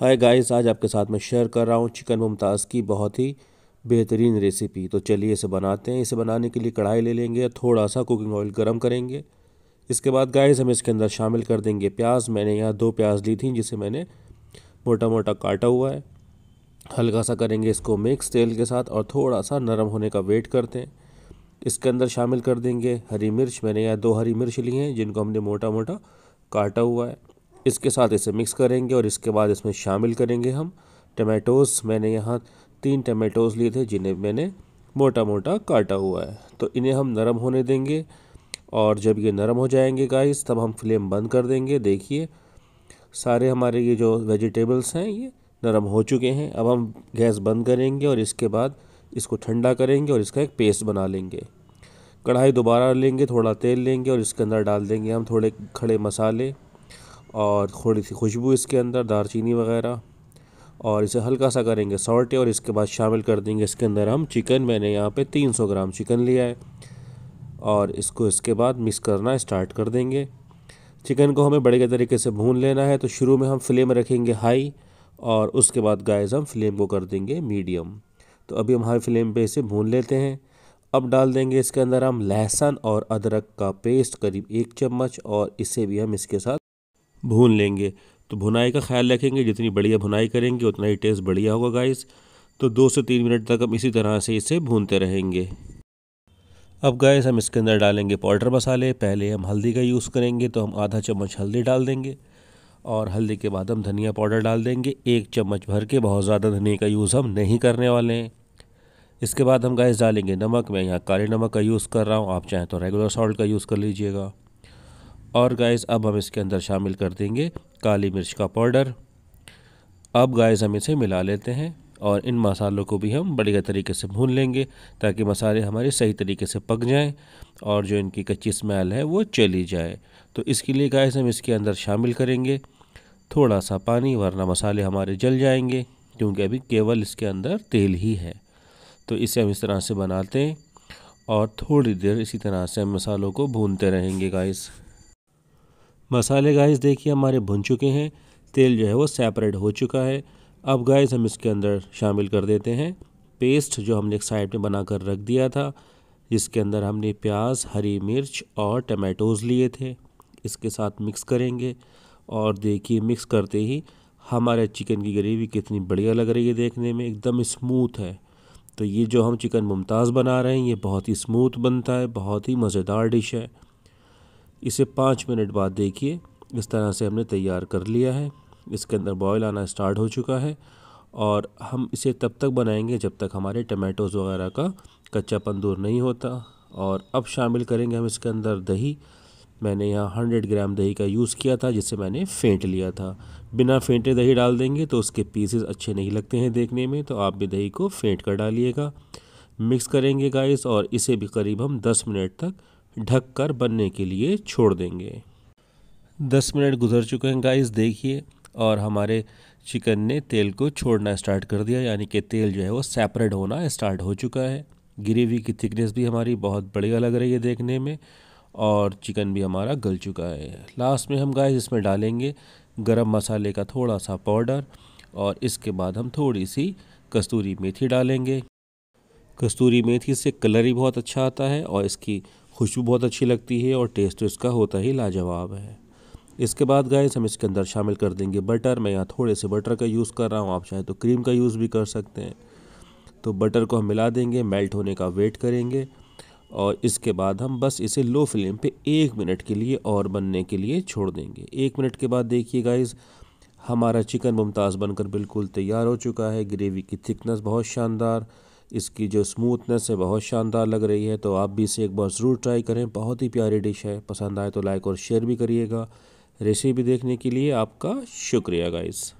hi guys आज आपके साथ मैं शेयर कर रहा हूँ चिकन मुमताज़ की बहुत ही बेहतरीन रेसिपी तो चलिए इसे बनाते हैं इसे बनाने के लिए कढ़ाई ले लेंगे थोड़ा सा कुकिंग ऑयल गर्म करेंगे इसके बाद गाइस हम इसके अंदर शामिल कर देंगे प्याज मैंने यहाँ दो प्याज ली थी जिसे मैंने मोटा मोटा काटा हुआ है हल्का सा करेंगे इसको मिक्स तेल के साथ और थोड़ा सा नरम होने का वेट करते हैं इसके अंदर शामिल कर देंगे हरी मिर्च मैंने यहाँ दो हरी मिर्च ली हैं जिनको हमने मोटा मोटा काटा हुआ है इसके साथ इसे मिक्स करेंगे और इसके बाद इसमें शामिल करेंगे हम टमाटोज़ मैंने यहाँ तीन टमेटोज़ लिए थे जिन्हें मैंने मोटा मोटा काटा हुआ है तो इन्हें हम नरम होने देंगे और जब ये नरम हो जाएंगे गाइस तब हम फ्लेम बंद कर देंगे देखिए सारे हमारे ये जो वेजिटेबल्स हैं ये नरम हो चुके हैं अब हम गैस बंद करेंगे और इसके बाद इसको ठंडा करेंगे और इसका एक पेस्ट बना लेंगे कढ़ाई दोबारा लेंगे थोड़ा तेल लेंगे और इसके अंदर डाल देंगे हम थोड़े खड़े मसाले और थोड़ी सी खुशबू इसके अंदर दारचीनी वगैरह और इसे हल्का सा करेंगे सॉल्टे और इसके बाद शामिल कर देंगे इसके अंदर हम चिकन मैंने यहाँ पे 300 ग्राम चिकन लिया है और इसको इसके बाद मिक्स करना स्टार्ट कर देंगे चिकन को हमें बड़े तरीके से भून लेना है तो शुरू में हम फ्लेम रखेंगे हाई और उसके बाद गाइस हम फ्लेम को कर देंगे मीडियम तो अभी हम हाई फ्लेम पर इसे भून लेते हैं अब डाल देंगे इसके अंदर हम लहसुन और अदरक का पेस्ट करीब एक चम्मच और इसे भी हम इसके साथ भून लेंगे तो भुनाई का ख्याल रखेंगे जितनी बढ़िया भुनाई करेंगे उतना ही टेस्ट बढ़िया होगा गाइस तो दो से तीन मिनट तक हम इसी तरह से इसे भूनते रहेंगे अब गाइस हम इसके अंदर डालेंगे पाउडर मसाले पहले हम हल्दी का यूज़ करेंगे तो हम आधा चम्मच हल्दी डाल देंगे और हल्दी के बाद हम धनिया पाउडर डाल देंगे एक चम्मच भर के बहुत ज़्यादा धनिया का यूज़ हम नहीं करने वाले हैं इसके बाद हम गैस डालेंगे नमक मैं यहाँ काले नमक का यूज़ कर रहा हूँ आप चाहें तो रेगुलर सॉल्ट का यूज़ कर लीजिएगा और गाइस अब हम इसके अंदर शामिल कर देंगे काली मिर्च का पाउडर अब गाइस हम इसे मिला लेते हैं और इन मसालों को भी हम बढ़िया तरीके से भून लेंगे ताकि मसाले हमारे सही तरीके से पक जाएं और जो इनकी कच्ची स्मेल है वो चली जाए तो इसके लिए गाइस हम इसके अंदर शामिल करेंगे थोड़ा सा पानी वरना मसाले हमारे जल जाएंगे क्योंकि अभी केवल इसके अंदर तेल ही है तो इसे हम इस तरह से बनाते हैं और थोड़ी देर इसी तरह से हम मसालों को भूनते रहेंगे गाइस मसाले गाइस देखिए हमारे भुन चुके हैं तेल जो है वो सेपरेट हो चुका है अब गाइस हम इसके अंदर शामिल कर देते हैं पेस्ट जो हमने एक साइड में बना कर रख दिया था जिसके अंदर हमने प्याज हरी मिर्च और टमाटोज़ लिए थे इसके साथ मिक्स करेंगे और देखिए मिक्स करते ही हमारे चिकन की ग्रेवी कितनी बढ़िया लग रही है देखने में एकदम स्मूथ है तो ये जो हम चिकन मुमताज़ बना रहे हैं ये बहुत ही स्मूथ बनता है बहुत ही मज़ेदार डिश है इसे पाँच मिनट बाद देखिए इस तरह से हमने तैयार कर लिया है इसके अंदर बॉयल आना स्टार्ट हो चुका है और हम इसे तब तक बनाएंगे जब तक हमारे टमाटोज़ वगैरह का कच्चापन दूर नहीं होता और अब शामिल करेंगे हम इसके अंदर दही मैंने यहाँ हंड्रेड ग्राम दही का यूज़ किया था जिसे मैंने फेंट लिया था बिना फेंटे दही डाल देंगे तो उसके पीसेस अच्छे नहीं लगते हैं देखने में तो आप भी दही को फेंट कर डालिएगा मिक्स करेंगे गाइस और इसे भी करीब हम दस मिनट तक ढक कर बनने के लिए छोड़ देंगे दस मिनट गुजर चुके हैं गाइस देखिए और हमारे चिकन ने तेल को छोड़ना स्टार्ट कर दिया यानी कि तेल जो है वो सेपरेट होना स्टार्ट हो चुका है ग्रेवी की थिकनेस भी हमारी बहुत बढ़िया लग रही है देखने में और चिकन भी हमारा गल चुका है लास्ट में हम गाइस इसमें डालेंगे गरम मसाले का थोड़ा सा पाउडर और इसके बाद हम थोड़ी सी कस्तूरी मेथी डालेंगे कस्तूरी मेथी से कलर ही बहुत अच्छा आता है और इसकी खुशबू बहुत अच्छी लगती है और टेस्ट तो इसका होता ही लाजवाब है इसके बाद गाइस हम इसके अंदर शामिल कर देंगे बटर मैं यहाँ थोड़े से बटर का यूज़ कर रहा हूँ आप चाहे तो क्रीम का यूज़ भी कर सकते हैं तो बटर को हम मिला देंगे मेल्ट होने का वेट करेंगे और इसके बाद हम बस इसे लो फ्लेम पे एक मिनट के लिए और बनने के लिए छोड़ देंगे एक मिनट के बाद देखिए गाइस हमारा चिकन मुमताज़ बनकर बिल्कुल तैयार हो चुका है ग्रेवी की थिकनेस बहुत शानदार इसकी जो स्मूथनेस है बहुत शानदार लग रही है तो आप भी इसे एक बार ज़रूर ट्राई करें बहुत ही प्यारी डिश है पसंद आए तो लाइक और शेयर भी करिएगा रेसिपी देखने के लिए आपका शुक्रिया गाइज़